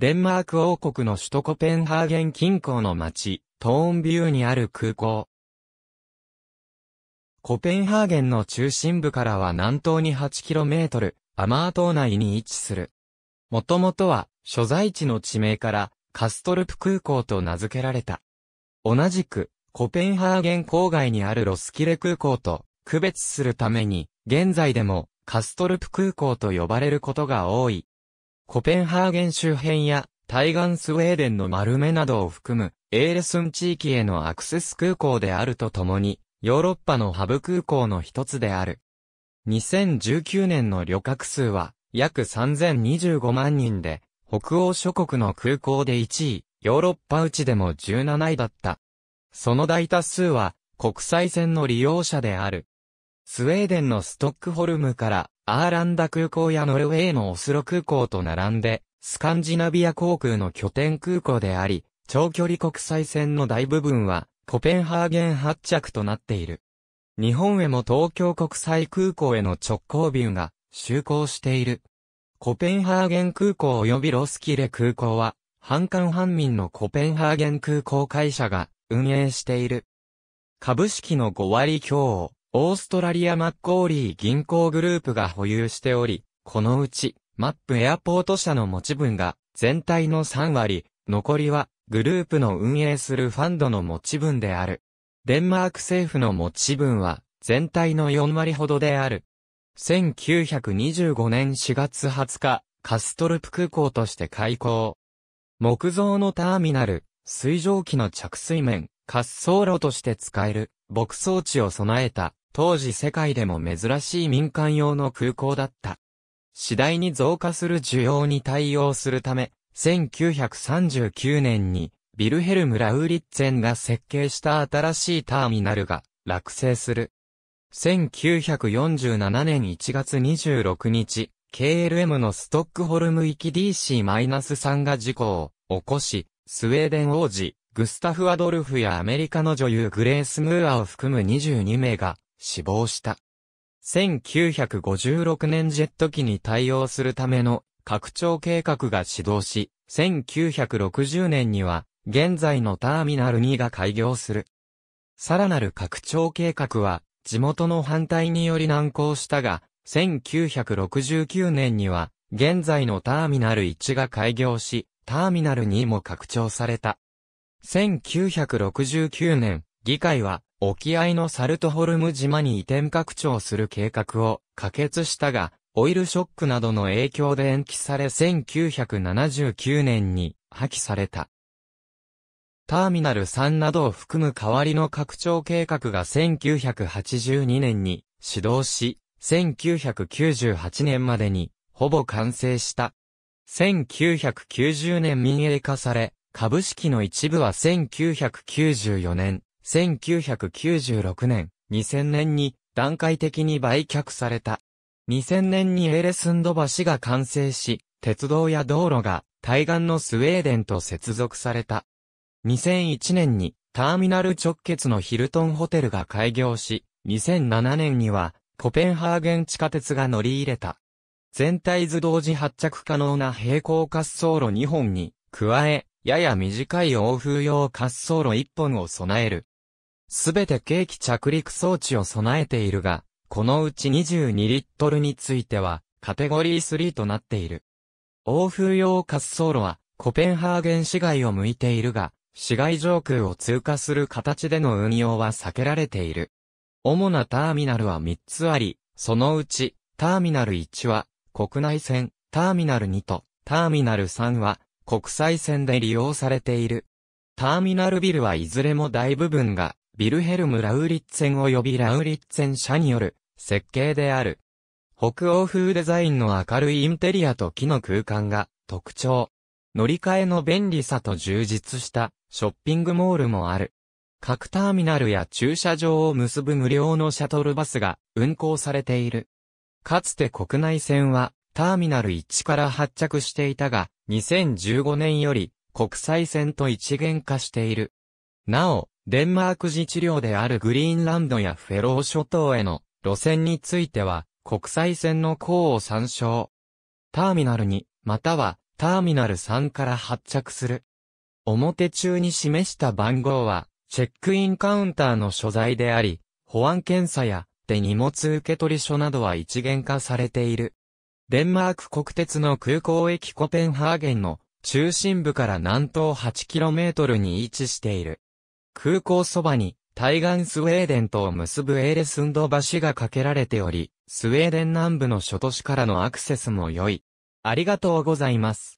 デンマーク王国の首都コペンハーゲン近郊の町、トーンビューにある空港。コペンハーゲンの中心部からは南東に 8km、アマート内に位置する。もともとは、所在地の地名から、カストルプ空港と名付けられた。同じく、コペンハーゲン郊外にあるロスキレ空港と、区別するために、現在でも、カストルプ空港と呼ばれることが多い。コペンハーゲン周辺や対岸スウェーデンの丸目などを含むエーレスン地域へのアクセス空港であるとともに、ヨーロッパのハブ空港の一つである。2019年の旅客数は約3025万人で、北欧諸国の空港で1位、ヨーロッパうちでも17位だった。その大多数は国際線の利用者である。スウェーデンのストックホルムからアーランダ空港やノルウェーのオスロ空港と並んで、スカンジナビア航空の拠点空港であり、長距離国際線の大部分は、コペンハーゲン発着となっている。日本へも東京国際空港への直行便が、就航している。コペンハーゲン空港及びロスキレ空港は、半官半民のコペンハーゲン空港会社が運営している。株式の5割強をオーストラリアマッコーリー銀行グループが保有しており、このうち、マップエアポート社の持ち分が全体の3割、残りはグループの運営するファンドの持ち分である。デンマーク政府の持ち分は全体の4割ほどである。1925年4月20日、カストルプ空港として開港。木造のターミナル、水蒸気の着水面、滑走路として使える、牧草地を備えた当時世界でも珍しい民間用の空港だった。次第に増加する需要に対応するため、1939年にビルヘルム・ラウリッツェンが設計した新しいターミナルが落成する。1947年1月26日、KLM のストックホルム行き DC-3 が事故を起こし、スウェーデン王子、グスタフ・アドルフやアメリカの女優グレース・ムーアを含む22名が死亡した。1956年ジェット機に対応するための拡張計画が始動し、1960年には現在のターミナル2が開業する。さらなる拡張計画は地元の反対により難航したが、1969年には現在のターミナル1が開業し、ターミナル2も拡張された。1969年、議会は沖合のサルトホルム島に移転拡張する計画を可決したが、オイルショックなどの影響で延期され1979年に破棄された。ターミナル3などを含む代わりの拡張計画が1982年に始動し、1998年までにほぼ完成した。1990年民営化され、株式の一部は1994年、1996年、2000年に段階的に売却された。2000年にエレスンド橋が完成し、鉄道や道路が対岸のスウェーデンと接続された。2001年にターミナル直結のヒルトンホテルが開業し、2007年にはコペンハーゲン地下鉄が乗り入れた。全体図同時発着可能な平行滑走路2本に、加え、やや短い欧風用滑走路1本を備える。すべて計器着陸装置を備えているが、このうち22リットルについては、カテゴリー3となっている。欧風用滑走路は、コペンハーゲン市街を向いているが、市街上空を通過する形での運用は避けられている。主なターミナルは3つあり、そのうち、ターミナル1は、国内線、ターミナル2と、ターミナル3は、国際線で利用されている。ターミナルビルはいずれも大部分が、ビルヘルム・ラウリッツェン及びラウリッツェン社による設計である。北欧風デザインの明るいインテリアと木の空間が特徴。乗り換えの便利さと充実したショッピングモールもある。各ターミナルや駐車場を結ぶ無料のシャトルバスが運行されている。かつて国内線はターミナル1から発着していたが、2015年より国際線と一元化している。なお、デンマーク自治領であるグリーンランドやフェロー諸島への路線については、国際線の項を参照。ターミナル2、またはターミナル3から発着する。表中に示した番号は、チェックインカウンターの所在であり、保安検査や、で荷物受取所などは一元化されている。デンマーク国鉄の空港駅コペンハーゲンの中心部から南東 8km に位置している。空港そばに、対岸スウェーデンとを結ぶエーレスンド橋が架けられており、スウェーデン南部の諸都市からのアクセスも良い。ありがとうございます。